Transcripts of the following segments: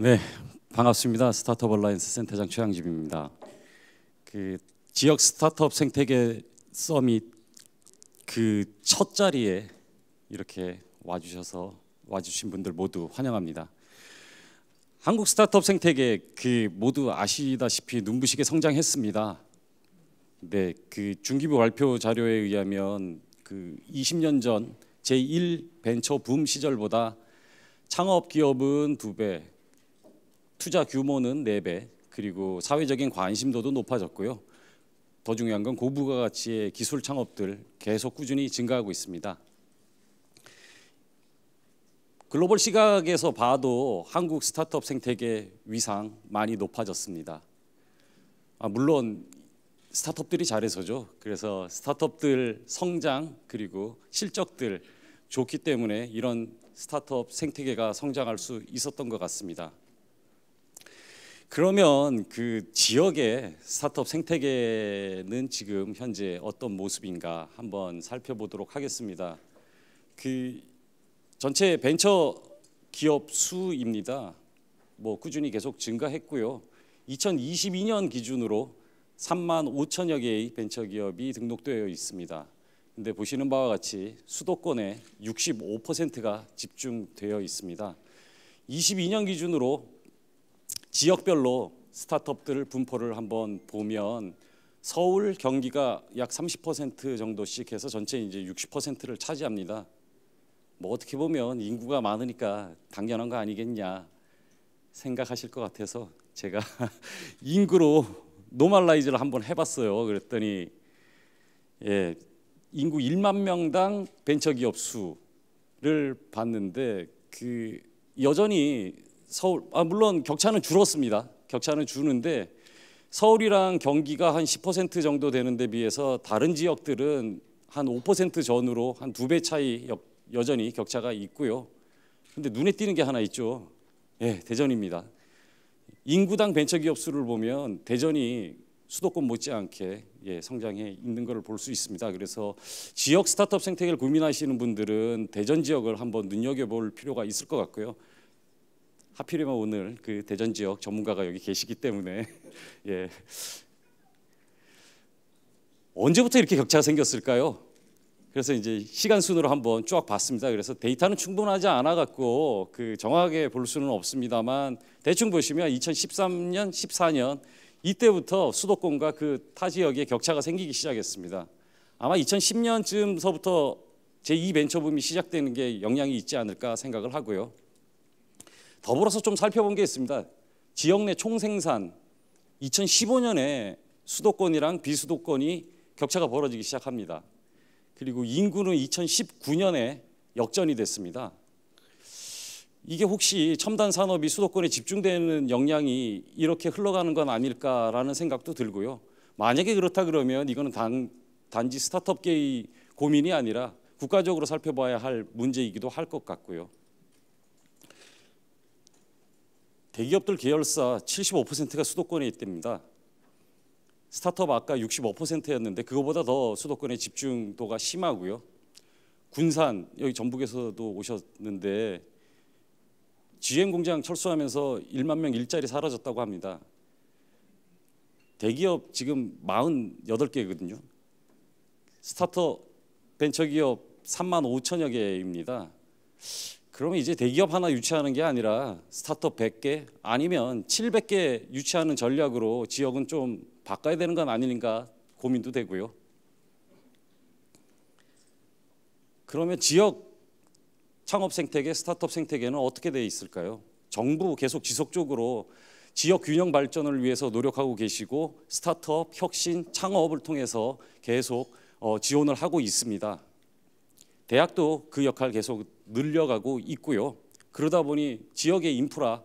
네, 반갑습니다. 스타트업 얼라이언스 센터장 최양집입니다. 그 지역 스타트업 생태계 서밋 그 첫 자리에 이렇게 와주셔서 와주신 분들 모두 환영합니다. 한국 스타트업 생태계 그 모두 아시다시피 눈부시게 성장했습니다. 네, 그 중기부 발표 자료에 의하면 그 20년 전 제1 벤처 붐 시절보다 창업 기업은 두 배, 투자 규모는 4배, 그리고 사회적인 관심도도 높아졌고요. 더 중요한 건 고부가 가치의 기술 창업들 계속 꾸준히 증가하고 있습니다. 글로벌 시각에서 봐도 한국 스타트업 생태계 위상 많이 높아졌습니다. 아, 물론 스타트업들이 잘해서죠. 그래서 스타트업들 성장 그리고 실적들 좋기 때문에 이런 스타트업 생태계가 성장할 수 있었던 것 같습니다. 그러면 그 지역의 스타트업 생태계는 지금 현재 어떤 모습인가 한번 살펴보도록 하겠습니다. 그 전체 벤처 기업 수입니다. 뭐 꾸준히 계속 증가했고요. 2022년 기준으로 3만 5천여 개의 벤처 기업이 등록되어 있습니다. 근데 보시는 바와 같이 수도권에 65%가 집중되어 있습니다. 22년 기준으로 지역별로 스타트업들을 분포를 한번 보면 서울, 경기가 약 30% 정도씩 해서 전체 이제 60%를 차지합니다. 뭐 어떻게 보면 인구가 많으니까 당연한 거 아니겠냐 생각하실 것 같아서 제가 인구로 노말라이즈를 한번 해봤어요. 그랬더니 예, 인구 1만 명당 벤처기업 수를 봤는데 그 여전히 서울 아 물론 격차는 줄었습니다. 격차는 주는데 서울이랑 경기가 한 10% 정도 되는 데 비해서 다른 지역들은 한 5% 전후로 한 두 배 차이 여, 전히 격차가 있고요. 근데 눈에 띄는 게 하나 있죠. 예, 대전입니다. 인구당 벤처기업 수를 보면 대전이 수도권 못지않게 예, 성장해 있는 것볼수 있습니다. 그래서 지역 스타트업 생태계를 고민하시는 분들은 대전 지역을 한번 눈여겨볼 필요가 있을 것 같고요. 하필이면 오늘 그 대전 지역 전문가가 여기 계시기 때문에 예. 언제부터 이렇게 격차가 생겼을까요? 그래서 이제 시간 순으로 한번 쫙 봤습니다. 그래서 데이터는 충분하지 않아 갖고 그 정확하게 볼 수는 없습니다만 대충 보시면 2013년, 14년 이때부터 수도권과 그 타 지역의 격차가 생기기 시작했습니다. 아마 2010년쯤서부터 제2 벤처붐이 시작되는 게 영향이 있지 않을까 생각을 하고요. 더불어서 좀 살펴본 게 있습니다. 지역 내 총생산 2015년에 수도권이랑 비수도권이 격차가 벌어지기 시작합니다. 그리고 인구는 2019년에 역전이 됐습니다. 이게 혹시 첨단 산업이 수도권에 집중되는 영향이 이렇게 흘러가는 건 아닐까라는 생각도 들고요. 만약에 그렇다 그러면 이거는 단, 단지 스타트업계의 고민이 아니라 국가적으로 살펴봐야 할 문제이기도 할 것 같고요. 대기업들 계열사 75%가 수도권에 있답니다. 스타트업 아까 65%였는데 그거보다 더 수도권의 집중도가 심하고요. 군산 여기 전북에서도 오셨는데 GM 공장 철수하면서 1만 명 일자리 사라졌다고 합니다. 대기업 지금 48개거든요. 스타트업 벤처기업 3만 5천여 개입니다. 그러면 이제 대기업 하나 유치하는 게 아니라 스타트업 100개 아니면 700개 유치하는 전략으로 지역은 좀 바꿔야 되는 건 아닌가 고민도 되고요. 그러면 지역 창업 생태계, 스타트업 생태계는 어떻게 돼 있을까요? 정부 계속 지속적으로 지역 균형 발전을 위해서 노력하고 계시고 스타트업, 혁신, 창업을 통해서 계속 어, 지원을 하고 있습니다. 대학도 그 역할 계속 늘려가고 있고요. 그러다 보니 지역의 인프라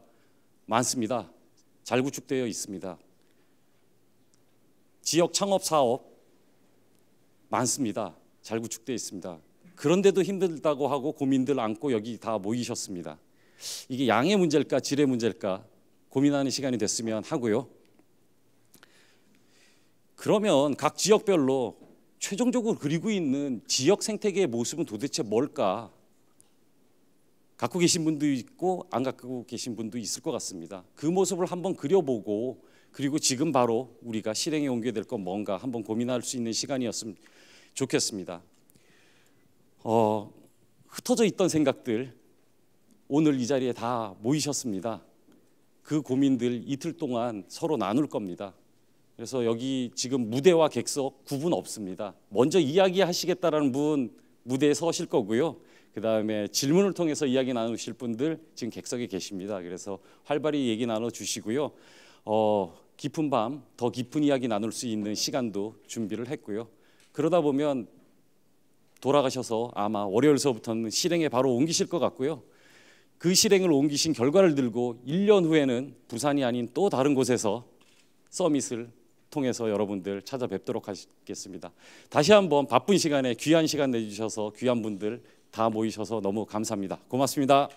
많습니다. 잘 구축되어 있습니다. 지역 창업 사업 많습니다. 잘 구축되어 있습니다. 그런데도 힘들다고 하고 고민들 안고 여기 다 모이셨습니다. 이게 양의 문제일까 질의 문제일까 고민하는 시간이 됐으면 하고요. 그러면 각 지역별로 최종적으로 그리고 있는 지역 생태계의 모습은 도대체 뭘까? 갖고 계신 분도 있고 안 갖고 계신 분도 있을 것 같습니다. 그 모습을 한번 그려보고 그리고 지금 바로 우리가 실행에 옮겨야 될건 뭔가 한번 고민할 수 있는 시간이었으면 좋겠습니다. 어, 흩어져 있던 생각들 오늘 이 자리에 다 모이셨습니다. 그 고민들 이틀 동안 서로 나눌 겁니다. 그래서 여기 지금 무대와 객석 구분 없습니다. 먼저 이야기하시겠다라는 분 무대에 서실 거고요. 그 다음에 질문을 통해서 이야기 나누실 분들 지금 객석에 계십니다. 그래서 활발히 얘기 나눠주시고요. 어, 깊은 밤 더 깊은 이야기 나눌 수 있는 시간도 준비를 했고요. 그러다 보면 돌아가셔서 아마 월요일서부터는 실행에 바로 옮기실 것 같고요. 그 실행을 옮기신 결과를 들고 1년 후에는 부산이 아닌 또 다른 곳에서 서밋을 통해서 여러분들 찾아뵙도록 하겠습니다. 다시 한번 바쁜 시간에 귀한 시간 내주셔서 귀한 분들 다 모이셔서 너무 감사합니다. 고맙습니다.